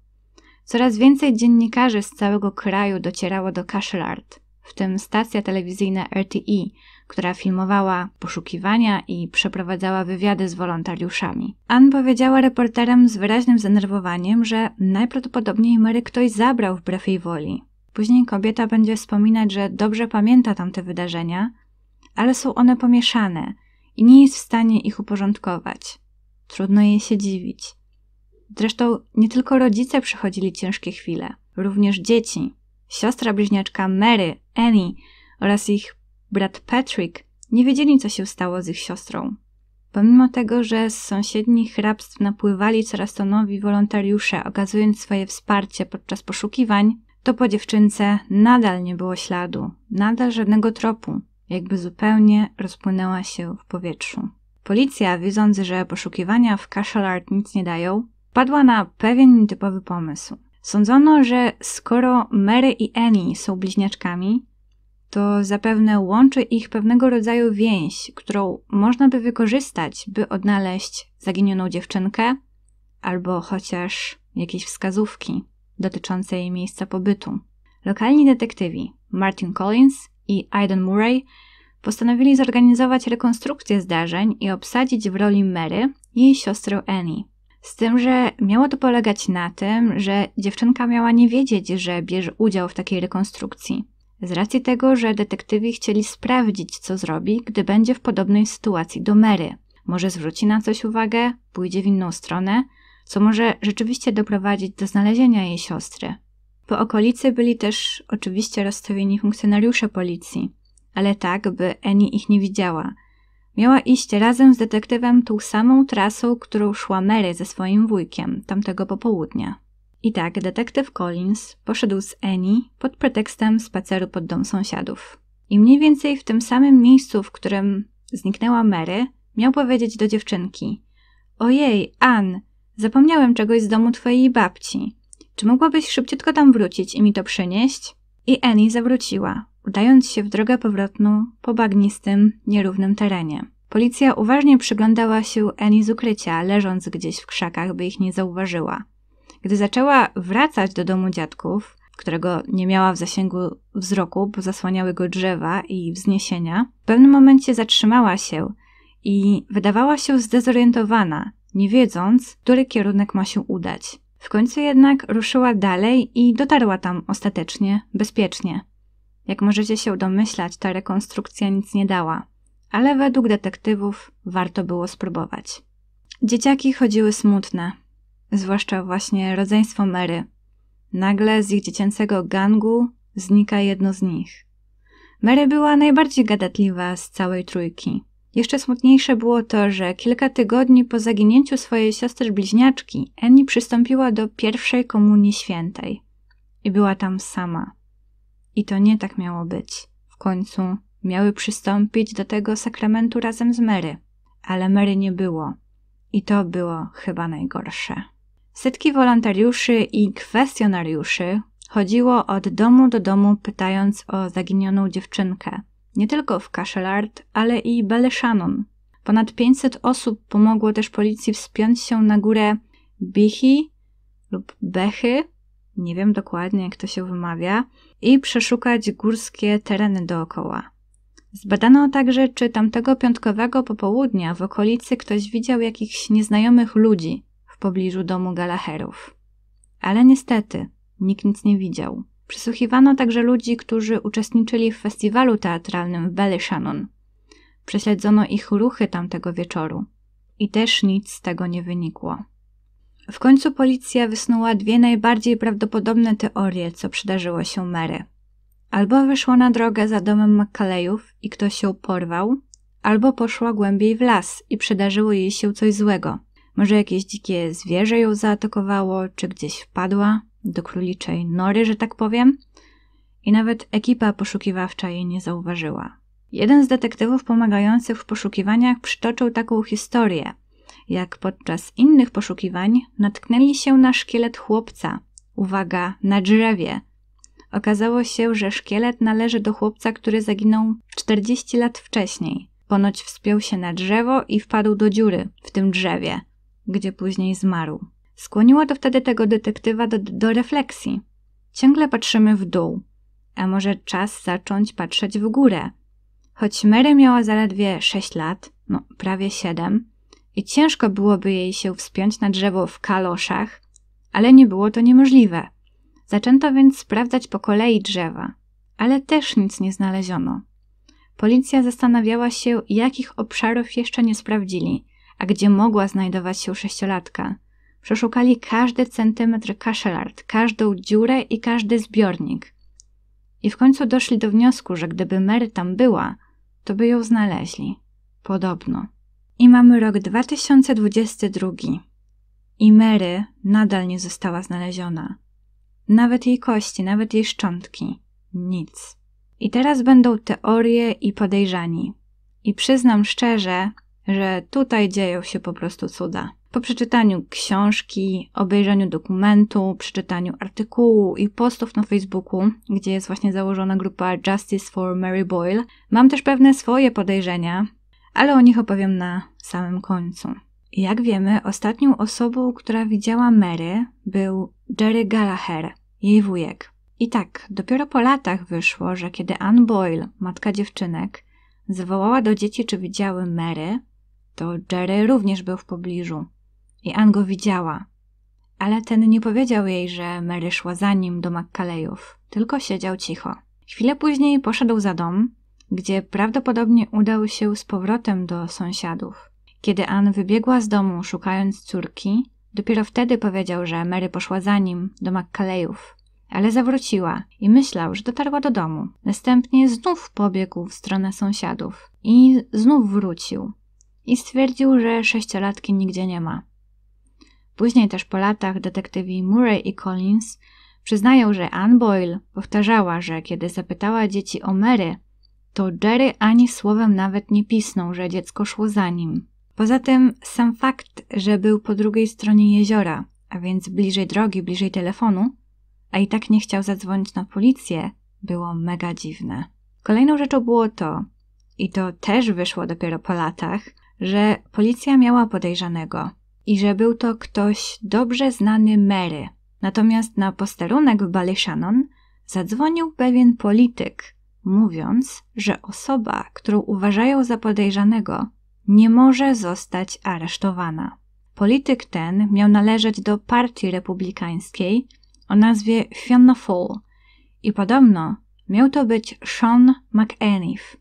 Coraz więcej dziennikarzy z całego kraju docierało do Cashellart, w tym stacja telewizyjna RTE, która filmowała poszukiwania i przeprowadzała wywiady z wolontariuszami. Ann powiedziała reporterom z wyraźnym zdenerwowaniem, że najprawdopodobniej Mary ktoś zabrał wbrew jej woli, Później kobieta będzie wspominać, że dobrze pamięta tamte wydarzenia, ale są one pomieszane i nie jest w stanie ich uporządkować. Trudno jej się dziwić. Zresztą nie tylko rodzice przechodzili ciężkie chwile, również dzieci. Siostra bliźniaczka Mary, Annie oraz ich brat Patrick nie wiedzieli, co się stało z ich siostrą. Pomimo tego, że z sąsiednich hrabstw napływali coraz to nowi wolontariusze, okazując swoje wsparcie podczas poszukiwań, to po dziewczynce nadal nie było śladu, nadal żadnego tropu, jakby zupełnie rozpłynęła się w powietrzu. Policja, widząc, że poszukiwania w Kaszelart nic nie dają, padła na pewien nietypowy pomysł. Sądzono, że skoro Mary i Annie są bliźniaczkami, to zapewne łączy ich pewnego rodzaju więź, którą można by wykorzystać, by odnaleźć zaginioną dziewczynkę albo chociaż jakieś wskazówki dotyczącej miejsca pobytu. Lokalni detektywi Martin Collins i Aidan Murray postanowili zorganizować rekonstrukcję zdarzeń i obsadzić w roli Mary jej siostrę Annie. Z tym, że miało to polegać na tym, że dziewczynka miała nie wiedzieć, że bierze udział w takiej rekonstrukcji. Z racji tego, że detektywi chcieli sprawdzić, co zrobi, gdy będzie w podobnej sytuacji do Mary. Może zwróci na coś uwagę, pójdzie w inną stronę, co może rzeczywiście doprowadzić do znalezienia jej siostry. Po okolicy byli też oczywiście rozstawieni funkcjonariusze policji, ale tak, by Annie ich nie widziała. Miała iść razem z detektywem tą samą trasą, którą szła Mary ze swoim wujkiem tamtego popołudnia. I tak detektyw Collins poszedł z Annie pod pretekstem spaceru pod dom sąsiadów. I mniej więcej w tym samym miejscu, w którym zniknęła Mary, miał powiedzieć do dziewczynki: Ojej, Ann, Zapomniałem czegoś z domu twojej babci. Czy mogłabyś szybciutko tam wrócić i mi to przynieść? I Annie zawróciła, udając się w drogę powrotną po bagnistym, nierównym terenie. Policja uważnie przyglądała się Annie z ukrycia, leżąc gdzieś w krzakach, by ich nie zauważyła. Gdy zaczęła wracać do domu dziadków, którego nie miała w zasięgu wzroku, bo zasłaniały go drzewa i wzniesienia, w pewnym momencie zatrzymała się i wydawała się zdezorientowana, nie wiedząc, który kierunek ma się udać. W końcu jednak ruszyła dalej i dotarła tam ostatecznie, bezpiecznie. Jak możecie się domyślać, ta rekonstrukcja nic nie dała, ale według detektywów warto było spróbować. Dzieciaki chodziły smutne, zwłaszcza właśnie rodzeństwo Mary. Nagle z ich dziecięcego gangu znika jedno z nich. Mary była najbardziej gadatliwa z całej trójki. Jeszcze smutniejsze było to, że kilka tygodni po zaginięciu swojej siostry bliźniaczki, Annie przystąpiła do pierwszej komunii świętej i była tam sama. I to nie tak miało być. W końcu miały przystąpić do tego sakramentu razem z Mary, ale Mary nie było. I to było chyba najgorsze. Setki wolontariuszy i kwestionariuszy chodziło od domu do domu pytając o zaginioną dziewczynkę – nie tylko w Kaszelard, ale i Shannon. Ponad 500 osób pomogło też policji wspiąć się na górę Bichy lub Bechy, nie wiem dokładnie jak to się wymawia, i przeszukać górskie tereny dookoła. Zbadano także, czy tamtego piątkowego popołudnia w okolicy ktoś widział jakichś nieznajomych ludzi w pobliżu domu Galaherów. Ale niestety, nikt nic nie widział. Przesłuchiwano także ludzi, którzy uczestniczyli w festiwalu teatralnym w Shannon. Prześledzono ich ruchy tamtego wieczoru. I też nic z tego nie wynikło. W końcu policja wysnuła dwie najbardziej prawdopodobne teorie, co przydarzyło się Mary. Albo wyszła na drogę za domem Makalejów i ktoś ją porwał, albo poszła głębiej w las i przydarzyło jej się coś złego. Może jakieś dzikie zwierzę ją zaatakowało, czy gdzieś wpadła? do króliczej nory, że tak powiem, i nawet ekipa poszukiwawcza jej nie zauważyła. Jeden z detektywów pomagających w poszukiwaniach przytoczył taką historię, jak podczas innych poszukiwań natknęli się na szkielet chłopca, uwaga, na drzewie. Okazało się, że szkielet należy do chłopca, który zaginął 40 lat wcześniej. Ponoć wspiął się na drzewo i wpadł do dziury w tym drzewie, gdzie później zmarł. Skłoniło to wtedy tego detektywa do, do refleksji. Ciągle patrzymy w dół, a może czas zacząć patrzeć w górę. Choć Mary miała zaledwie 6 lat, no prawie 7, i ciężko byłoby jej się wspiąć na drzewo w kaloszach, ale nie było to niemożliwe. Zaczęto więc sprawdzać po kolei drzewa, ale też nic nie znaleziono. Policja zastanawiała się, jakich obszarów jeszcze nie sprawdzili, a gdzie mogła znajdować się sześciolatka – Przeszukali każdy centymetr kaszelart, każdą dziurę i każdy zbiornik. I w końcu doszli do wniosku, że gdyby Mary tam była, to by ją znaleźli. Podobno. I mamy rok 2022. I Mary nadal nie została znaleziona. Nawet jej kości, nawet jej szczątki. Nic. I teraz będą teorie i podejrzani. I przyznam szczerze, że tutaj dzieją się po prostu cuda. Po przeczytaniu książki, obejrzeniu dokumentu, przeczytaniu artykułu i postów na Facebooku, gdzie jest właśnie założona grupa Justice for Mary Boyle, mam też pewne swoje podejrzenia, ale o nich opowiem na samym końcu. Jak wiemy, ostatnią osobą, która widziała Mary, był Jerry Gallagher, jej wujek. I tak, dopiero po latach wyszło, że kiedy Anne Boyle, matka dziewczynek, zawołała do dzieci, czy widziały Mary, to Jerry również był w pobliżu i An go widziała, ale ten nie powiedział jej, że Mary szła za nim do Makalejów, tylko siedział cicho. Chwilę później poszedł za dom, gdzie prawdopodobnie udał się z powrotem do sąsiadów. Kiedy Ann wybiegła z domu szukając córki, dopiero wtedy powiedział, że Mary poszła za nim do Makalejów, ale zawróciła i myślał, że dotarła do domu. Następnie znów pobiegł w stronę sąsiadów i znów wrócił i stwierdził, że sześciolatki nigdzie nie ma. Później też po latach detektywi Murray i Collins przyznają, że Anne Boyle powtarzała, że kiedy zapytała dzieci o Mary, to Jerry ani słowem nawet nie pisnął, że dziecko szło za nim. Poza tym sam fakt, że był po drugiej stronie jeziora, a więc bliżej drogi, bliżej telefonu, a i tak nie chciał zadzwonić na policję, było mega dziwne. Kolejną rzeczą było to, i to też wyszło dopiero po latach, że policja miała podejrzanego, i że był to ktoś dobrze znany Mary. Natomiast na posterunek w Ballyshannon zadzwonił pewien polityk, mówiąc, że osoba, którą uważają za podejrzanego, nie może zostać aresztowana. Polityk ten miał należeć do partii republikańskiej o nazwie Fianna Fáil i podobno miał to być Sean McAniff.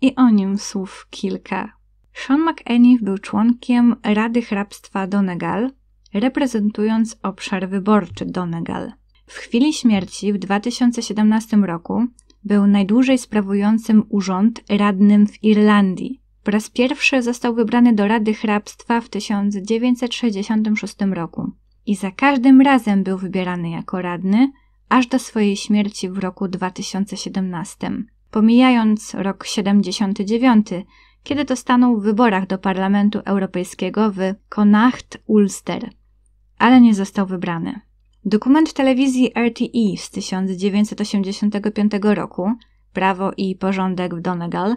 I o nim słów kilka Sean McEniff był członkiem Rady Hrabstwa Donegal, reprezentując obszar wyborczy Donegal. W chwili śmierci w 2017 roku był najdłużej sprawującym urząd radnym w Irlandii. Po raz pierwszy został wybrany do Rady Hrabstwa w 1966 roku i za każdym razem był wybierany jako radny, aż do swojej śmierci w roku 2017. Pomijając rok 79, kiedy to stanął w wyborach do Parlamentu Europejskiego w Connacht Ulster, ale nie został wybrany. Dokument telewizji RTE z 1985 roku, Prawo i porządek w Donegal,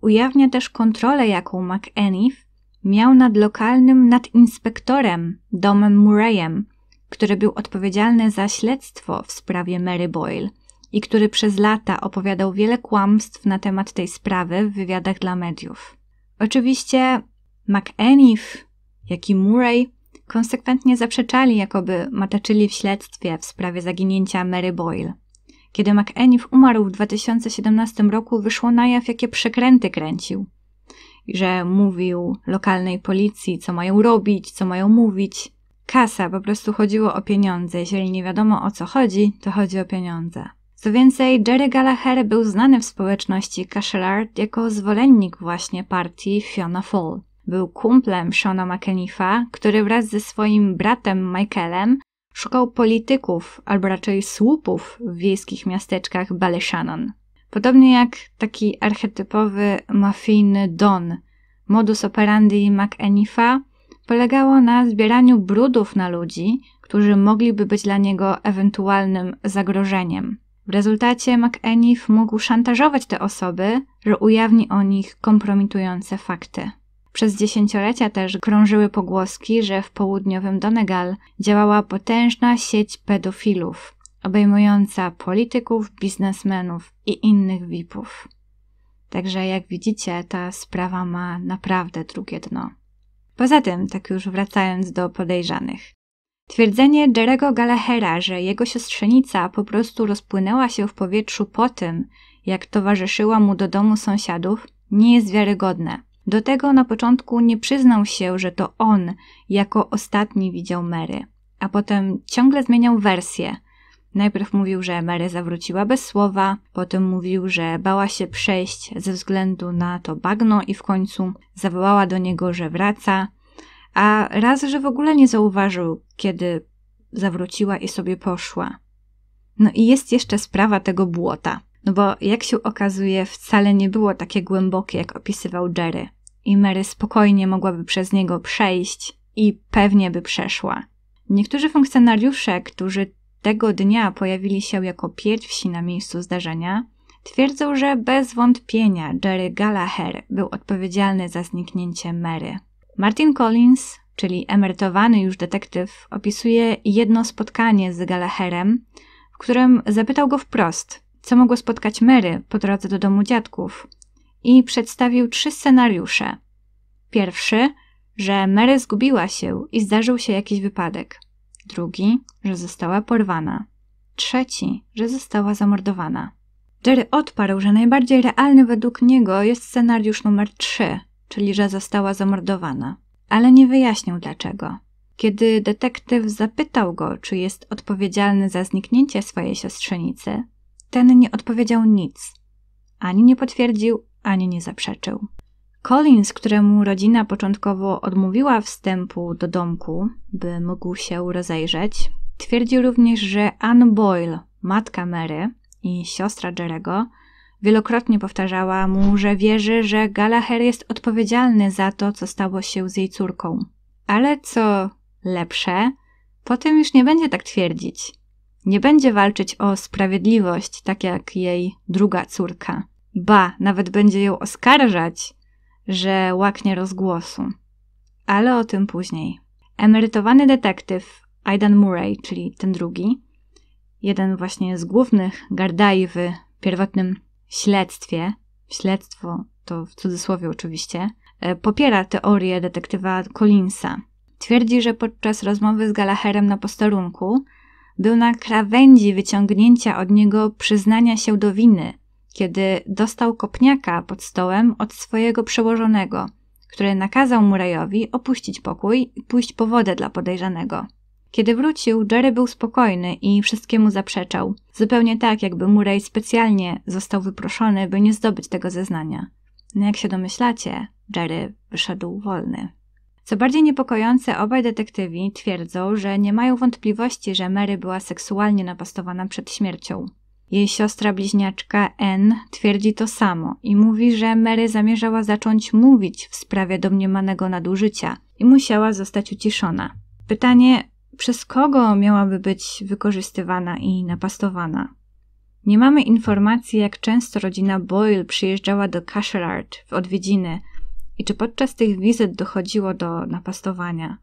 ujawnia też kontrolę, jaką McEniff miał nad lokalnym nadinspektorem Domem Murrayem, który był odpowiedzialny za śledztwo w sprawie Mary Boyle – i który przez lata opowiadał wiele kłamstw na temat tej sprawy w wywiadach dla mediów. Oczywiście McEniff, jak i Murray konsekwentnie zaprzeczali, jakoby mataczyli w śledztwie w sprawie zaginięcia Mary Boyle. Kiedy McEniff umarł w 2017 roku, wyszło na jaw, jakie przekręty kręcił. Że mówił lokalnej policji, co mają robić, co mają mówić. Kasa, po prostu chodziło o pieniądze. Jeżeli nie wiadomo o co chodzi, to chodzi o pieniądze. Co więcej, Jerry Gallagher był znany w społeczności Cashellard jako zwolennik właśnie partii Fiona Fall. Był kumplem Shona McEniffa, który wraz ze swoim bratem Michaelem szukał polityków, albo raczej słupów w wiejskich miasteczkach Ballyshannon. Podobnie jak taki archetypowy mafijny don, modus operandi McAnifa polegało na zbieraniu brudów na ludzi, którzy mogliby być dla niego ewentualnym zagrożeniem. W rezultacie McEnif mógł szantażować te osoby, że ujawni o nich kompromitujące fakty. Przez dziesięciolecia też krążyły pogłoski, że w południowym Donegal działała potężna sieć pedofilów, obejmująca polityków, biznesmenów i innych VIP-ów. Także jak widzicie, ta sprawa ma naprawdę drugie dno. Poza tym, tak już wracając do podejrzanych, Twierdzenie Jerego Gallaghera, że jego siostrzenica po prostu rozpłynęła się w powietrzu po tym, jak towarzyszyła mu do domu sąsiadów, nie jest wiarygodne. Do tego na początku nie przyznał się, że to on jako ostatni widział Mary, a potem ciągle zmieniał wersję. Najpierw mówił, że Mary zawróciła bez słowa, potem mówił, że bała się przejść ze względu na to bagno i w końcu zawołała do niego, że wraca, a raz, że w ogóle nie zauważył, kiedy zawróciła i sobie poszła. No i jest jeszcze sprawa tego błota, no bo jak się okazuje, wcale nie było takie głębokie, jak opisywał Jerry, i Mary spokojnie mogłaby przez niego przejść i pewnie by przeszła. Niektórzy funkcjonariusze, którzy tego dnia pojawili się jako pierwsi na miejscu zdarzenia, twierdzą, że bez wątpienia Jerry Gallagher był odpowiedzialny za zniknięcie Mary. Martin Collins, czyli emerytowany już detektyw, opisuje jedno spotkanie z Gallagherem, w którym zapytał go wprost, co mogło spotkać Mary po drodze do domu dziadków i przedstawił trzy scenariusze. Pierwszy, że Mary zgubiła się i zdarzył się jakiś wypadek. Drugi, że została porwana. Trzeci, że została zamordowana. Jerry odparł, że najbardziej realny według niego jest scenariusz numer 3, czyli że została zamordowana, ale nie wyjaśnił dlaczego. Kiedy detektyw zapytał go, czy jest odpowiedzialny za zniknięcie swojej siostrzenicy, ten nie odpowiedział nic. Ani nie potwierdził, ani nie zaprzeczył. Collins, któremu rodzina początkowo odmówiła wstępu do domku, by mógł się rozejrzeć, twierdził również, że Anne Boyle, matka Mary i siostra Jerego, Wielokrotnie powtarzała mu, że wierzy, że Galaher jest odpowiedzialny za to, co stało się z jej córką. Ale co lepsze, potem już nie będzie tak twierdzić. Nie będzie walczyć o sprawiedliwość, tak jak jej druga córka. Ba, nawet będzie ją oskarżać, że łaknie rozgłosu. Ale o tym później. Emerytowany detektyw Aidan Murray, czyli ten drugi, jeden właśnie z głównych Gardai w pierwotnym śledztwie, śledztwo to w cudzysłowie oczywiście, e, popiera teorię detektywa Collinsa. Twierdzi, że podczas rozmowy z Galaherem na posterunku był na krawędzi wyciągnięcia od niego przyznania się do winy, kiedy dostał kopniaka pod stołem od swojego przełożonego, który nakazał Murajowi opuścić pokój i pójść po wodę dla podejrzanego. Kiedy wrócił, Jerry był spokojny i wszystkiemu zaprzeczał, zupełnie tak, jakby Murray specjalnie został wyproszony, by nie zdobyć tego zeznania. No jak się domyślacie, Jerry wyszedł wolny. Co bardziej niepokojące, obaj detektywi twierdzą, że nie mają wątpliwości, że Mary była seksualnie napastowana przed śmiercią. Jej siostra bliźniaczka N twierdzi to samo i mówi, że Mary zamierzała zacząć mówić w sprawie domniemanego nadużycia i musiała zostać uciszona. Pytanie, przez kogo miałaby być wykorzystywana i napastowana. Nie mamy informacji, jak często rodzina Boyle przyjeżdżała do Cashelard w odwiedziny i czy podczas tych wizyt dochodziło do napastowania.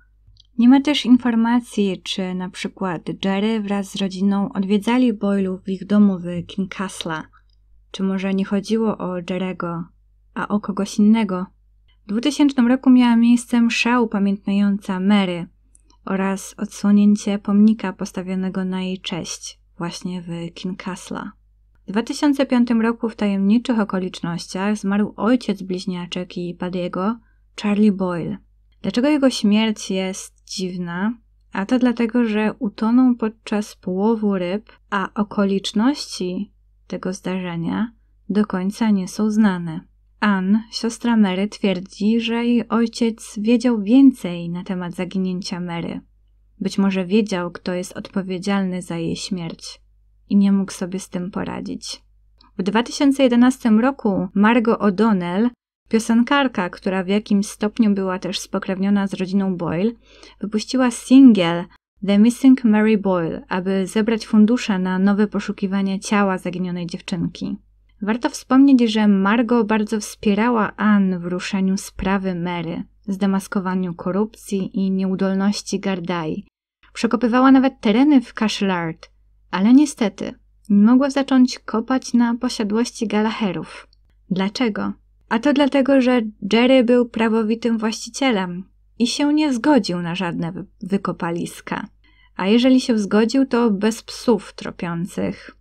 Nie ma też informacji, czy na przykład Jerry wraz z rodziną odwiedzali Boylów w ich domu w Castle, czy może nie chodziło o Jerego, a o kogoś innego. W 2000 roku miała miejsce szał upamiętniająca Mary, oraz odsłonięcie pomnika postawionego na jej cześć właśnie w Kincasla. W 2005 roku w tajemniczych okolicznościach zmarł ojciec bliźniaczek i Padiego, Charlie Boyle. Dlaczego jego śmierć jest dziwna? A to dlatego, że utonął podczas połowu ryb, a okoliczności tego zdarzenia do końca nie są znane. Ann, siostra Mary, twierdzi, że jej ojciec wiedział więcej na temat zaginięcia Mary. Być może wiedział, kto jest odpowiedzialny za jej śmierć i nie mógł sobie z tym poradzić. W 2011 roku Margot O'Donnell, piosenkarka, która w jakimś stopniu była też spokrewniona z rodziną Boyle, wypuściła singiel The Missing Mary Boyle, aby zebrać fundusze na nowe poszukiwanie ciała zaginionej dziewczynki. Warto wspomnieć, że Margot bardzo wspierała Ann w ruszeniu sprawy Mary, zdemaskowaniu korupcji i nieudolności Gardai. Przekopywała nawet tereny w Kaszlard, ale niestety nie mogła zacząć kopać na posiadłości Galaherów. Dlaczego? A to dlatego, że Jerry był prawowitym właścicielem i się nie zgodził na żadne wykopaliska. A jeżeli się zgodził, to bez psów tropiących.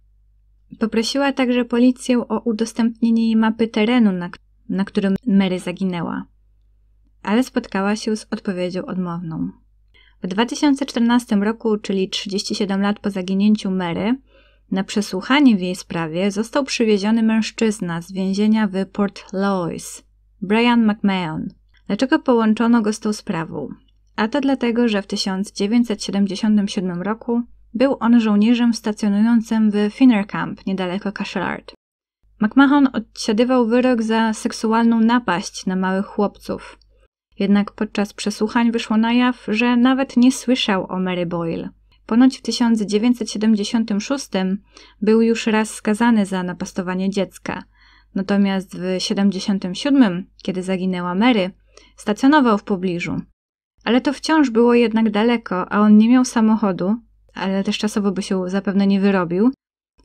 Poprosiła także policję o udostępnienie jej mapy terenu, na, na którym Mary zaginęła, ale spotkała się z odpowiedzią odmowną. W 2014 roku, czyli 37 lat po zaginięciu Mary, na przesłuchanie w jej sprawie został przywieziony mężczyzna z więzienia w Port Louis, Brian McMahon. Dlaczego połączono go z tą sprawą? A to dlatego, że w 1977 roku był on żołnierzem stacjonującym w Finnercamp, Camp niedaleko Cashelard. McMahon odsiadywał wyrok za seksualną napaść na małych chłopców. Jednak podczas przesłuchań wyszło na jaw, że nawet nie słyszał o Mary Boyle. Ponoć w 1976 był już raz skazany za napastowanie dziecka. Natomiast w 1977, kiedy zaginęła Mary, stacjonował w pobliżu. Ale to wciąż było jednak daleko, a on nie miał samochodu, ale też czasowo by się zapewne nie wyrobił,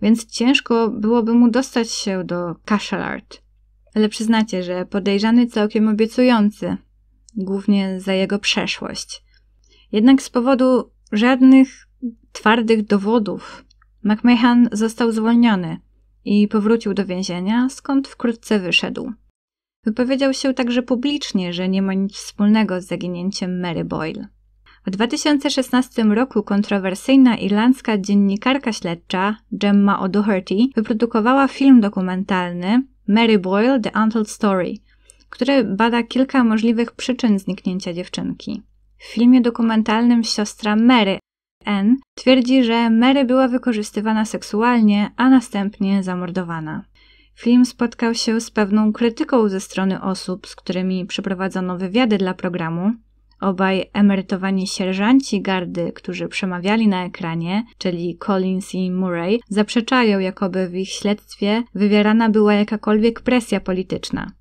więc ciężko byłoby mu dostać się do Cashelart. Ale przyznacie, że podejrzany całkiem obiecujący, głównie za jego przeszłość. Jednak z powodu żadnych twardych dowodów McMahon został zwolniony i powrócił do więzienia, skąd wkrótce wyszedł. Wypowiedział się także publicznie, że nie ma nic wspólnego z zaginięciem Mary Boyle. W 2016 roku kontrowersyjna irlandzka dziennikarka śledcza Gemma O'Doherty wyprodukowała film dokumentalny Mary Boyle The Untold Story, który bada kilka możliwych przyczyn zniknięcia dziewczynki. W filmie dokumentalnym siostra Mary N twierdzi, że Mary była wykorzystywana seksualnie, a następnie zamordowana. Film spotkał się z pewną krytyką ze strony osób, z którymi przeprowadzono wywiady dla programu, Obaj emerytowani sierżanci gardy, którzy przemawiali na ekranie, czyli Collins i Murray, zaprzeczają, jakoby w ich śledztwie wywierana była jakakolwiek presja polityczna.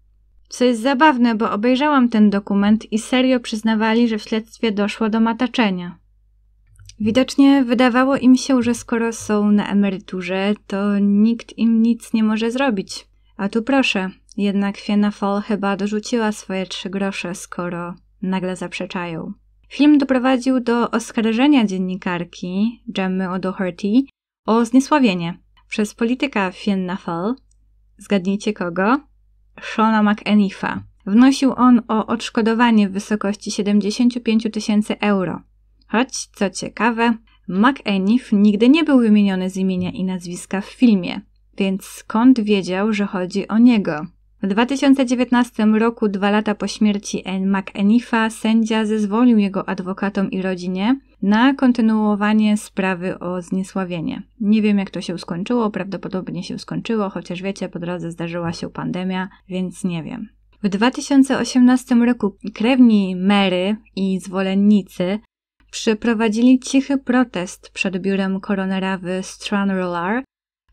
Co jest zabawne, bo obejrzałam ten dokument i serio przyznawali, że w śledztwie doszło do mataczenia. Widocznie wydawało im się, że skoro są na emeryturze, to nikt im nic nie może zrobić. A tu proszę, jednak Fianna Fall chyba dorzuciła swoje trzy grosze, skoro nagle zaprzeczają. Film doprowadził do oskarżenia dziennikarki Jemmy O'Doherty o zniesławienie przez polityka Fianna Fall, zgadnijcie kogo, Shona McEnifa. Wnosił on o odszkodowanie w wysokości 75 tysięcy euro. Choć, co ciekawe, McEnif nigdy nie był wymieniony z imienia i nazwiska w filmie, więc skąd wiedział, że chodzi o niego? W 2019 roku, dwa lata po śmierci McEnifa, sędzia zezwolił jego adwokatom i rodzinie na kontynuowanie sprawy o zniesławienie. Nie wiem, jak to się skończyło, prawdopodobnie się skończyło, chociaż wiecie, po drodze zdarzyła się pandemia, więc nie wiem. W 2018 roku krewni Mary i zwolennicy przeprowadzili cichy protest przed biurem koronera w Stranraer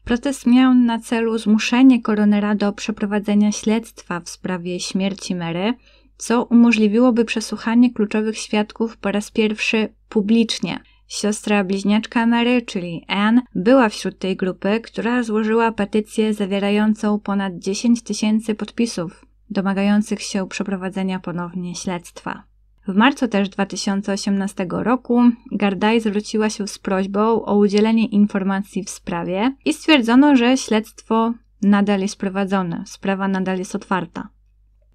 Protest miał na celu zmuszenie koronera do przeprowadzenia śledztwa w sprawie śmierci Mary, co umożliwiłoby przesłuchanie kluczowych świadków po raz pierwszy publicznie. Siostra bliźniaczka Mary, czyli Anne, była wśród tej grupy, która złożyła petycję zawierającą ponad 10 tysięcy podpisów domagających się przeprowadzenia ponownie śledztwa. W marcu też 2018 roku Gardai zwróciła się z prośbą o udzielenie informacji w sprawie i stwierdzono, że śledztwo nadal jest prowadzone, sprawa nadal jest otwarta.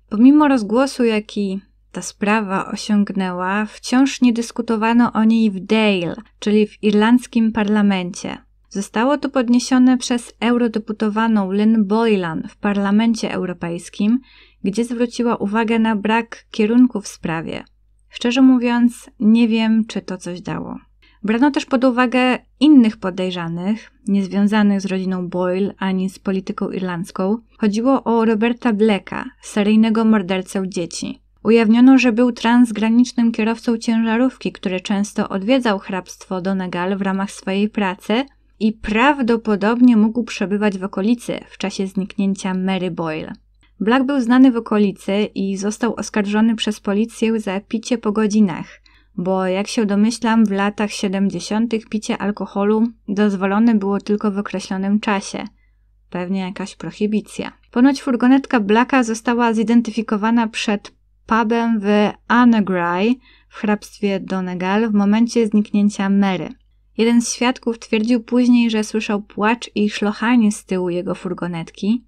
Pomimo rozgłosu, jaki ta sprawa osiągnęła, wciąż nie dyskutowano o niej w Dale, czyli w irlandzkim parlamencie. Zostało to podniesione przez eurodeputowaną Lynn Boylan w parlamencie europejskim, gdzie zwróciła uwagę na brak kierunku w sprawie. Szczerze mówiąc, nie wiem, czy to coś dało. Brano też pod uwagę innych podejrzanych, niezwiązanych z rodziną Boyle ani z polityką irlandzką. Chodziło o Roberta Blacka, seryjnego mordercę dzieci. Ujawniono, że był transgranicznym kierowcą ciężarówki, który często odwiedzał hrabstwo Donegal w ramach swojej pracy i prawdopodobnie mógł przebywać w okolicy w czasie zniknięcia Mary Boyle. Black był znany w okolicy i został oskarżony przez policję za picie po godzinach, bo jak się domyślam, w latach 70. picie alkoholu dozwolone było tylko w określonym czasie. Pewnie jakaś prohibicja. Ponoć furgonetka Blacka została zidentyfikowana przed pubem w Anagrai w hrabstwie Donegal w momencie zniknięcia Mary. Jeden z świadków twierdził później, że słyszał płacz i szlochanie z tyłu jego furgonetki,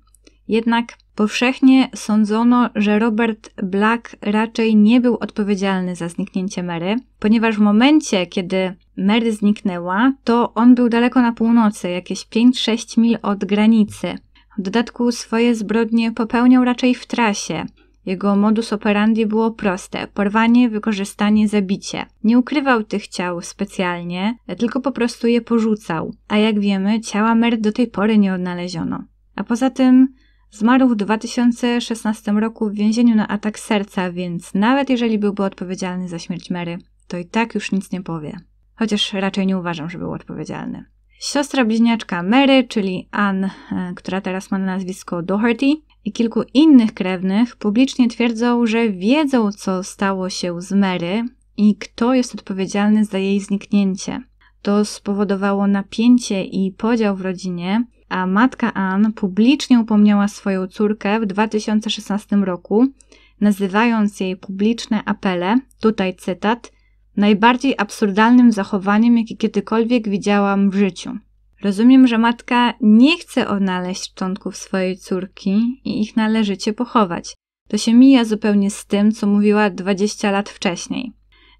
jednak powszechnie sądzono, że Robert Black raczej nie był odpowiedzialny za zniknięcie Mary, ponieważ w momencie, kiedy Mary zniknęła, to on był daleko na północy, jakieś 5-6 mil od granicy. W dodatku swoje zbrodnie popełniał raczej w trasie. Jego modus operandi było proste: porwanie, wykorzystanie, zabicie. Nie ukrywał tych ciał specjalnie, tylko po prostu je porzucał. A jak wiemy, ciała Mary do tej pory nie odnaleziono. A poza tym Zmarł w 2016 roku w więzieniu na atak serca, więc nawet jeżeli byłby odpowiedzialny za śmierć Mary, to i tak już nic nie powie. Chociaż raczej nie uważam, że był odpowiedzialny. Siostra bliźniaczka Mary, czyli Ann, e, która teraz ma nazwisko Doherty, i kilku innych krewnych publicznie twierdzą, że wiedzą, co stało się z Mary i kto jest odpowiedzialny za jej zniknięcie. To spowodowało napięcie i podział w rodzinie, a matka Ann publicznie upomniała swoją córkę w 2016 roku, nazywając jej publiczne apele, tutaj cytat, najbardziej absurdalnym zachowaniem, jakie kiedykolwiek widziałam w życiu. Rozumiem, że matka nie chce odnaleźć szczątków swojej córki i ich należycie pochować. To się mija zupełnie z tym, co mówiła 20 lat wcześniej.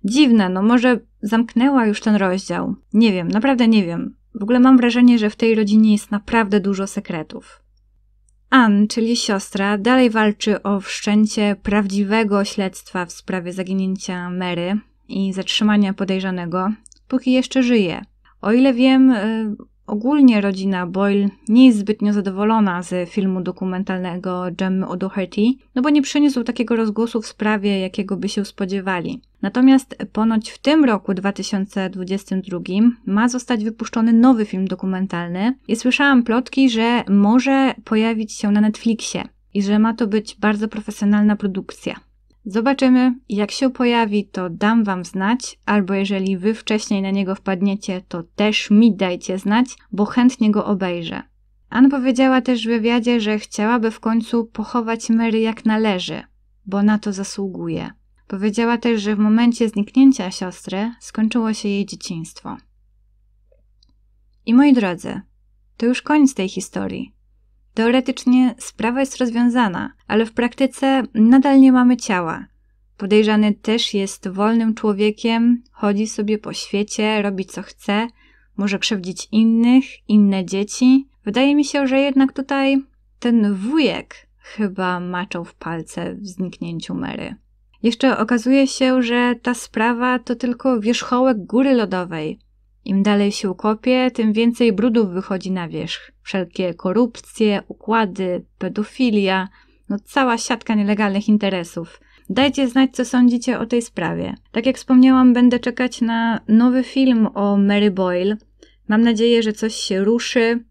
Dziwne, no może zamknęła już ten rozdział. Nie wiem, naprawdę nie wiem. W ogóle mam wrażenie, że w tej rodzinie jest naprawdę dużo sekretów. Ann, czyli siostra, dalej walczy o wszczęcie prawdziwego śledztwa w sprawie zaginięcia Mary i zatrzymania podejrzanego, póki jeszcze żyje. O ile wiem, y, Ogólnie rodzina Boyle nie jest zbytnio zadowolona z filmu dokumentalnego Gemmy O'Doherty, no bo nie przyniósł takiego rozgłosu w sprawie, jakiego by się spodziewali. Natomiast ponoć w tym roku 2022 ma zostać wypuszczony nowy film dokumentalny i słyszałam plotki, że może pojawić się na Netflixie i że ma to być bardzo profesjonalna produkcja. Zobaczymy. Jak się pojawi, to dam Wam znać, albo jeżeli Wy wcześniej na niego wpadniecie, to też mi dajcie znać, bo chętnie go obejrzę. Ann powiedziała też w wywiadzie, że chciałaby w końcu pochować Mary jak należy, bo na to zasługuje. Powiedziała też, że w momencie zniknięcia siostry skończyło się jej dzieciństwo. I moi drodzy, to już koniec tej historii. Teoretycznie sprawa jest rozwiązana, ale w praktyce nadal nie mamy ciała. Podejrzany też jest wolnym człowiekiem, chodzi sobie po świecie, robi co chce, może krzywdzić innych, inne dzieci. Wydaje mi się, że jednak tutaj ten wujek chyba maczał w palce w zniknięciu Mary. Jeszcze okazuje się, że ta sprawa to tylko wierzchołek góry lodowej. Im dalej się ukopie, tym więcej brudów wychodzi na wierzch. Wszelkie korupcje, układy, pedofilia, no cała siatka nielegalnych interesów. Dajcie znać, co sądzicie o tej sprawie. Tak jak wspomniałam, będę czekać na nowy film o Mary Boyle. Mam nadzieję, że coś się ruszy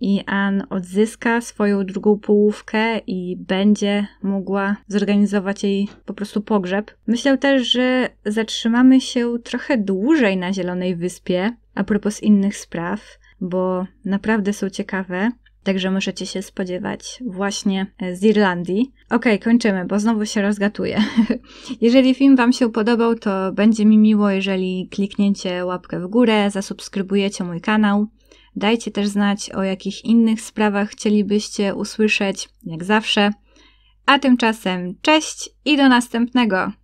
i Ann odzyska swoją drugą połówkę i będzie mogła zorganizować jej po prostu pogrzeb. Myślę też, że zatrzymamy się trochę dłużej na Zielonej Wyspie, a propos innych spraw, bo naprawdę są ciekawe. Także możecie się spodziewać właśnie e, z Irlandii. Okej, okay, kończymy, bo znowu się rozgatuję. jeżeli film Wam się podobał, to będzie mi miło, jeżeli klikniecie łapkę w górę, zasubskrybujecie mój kanał. Dajcie też znać, o jakich innych sprawach chcielibyście usłyszeć, jak zawsze. A tymczasem cześć i do następnego!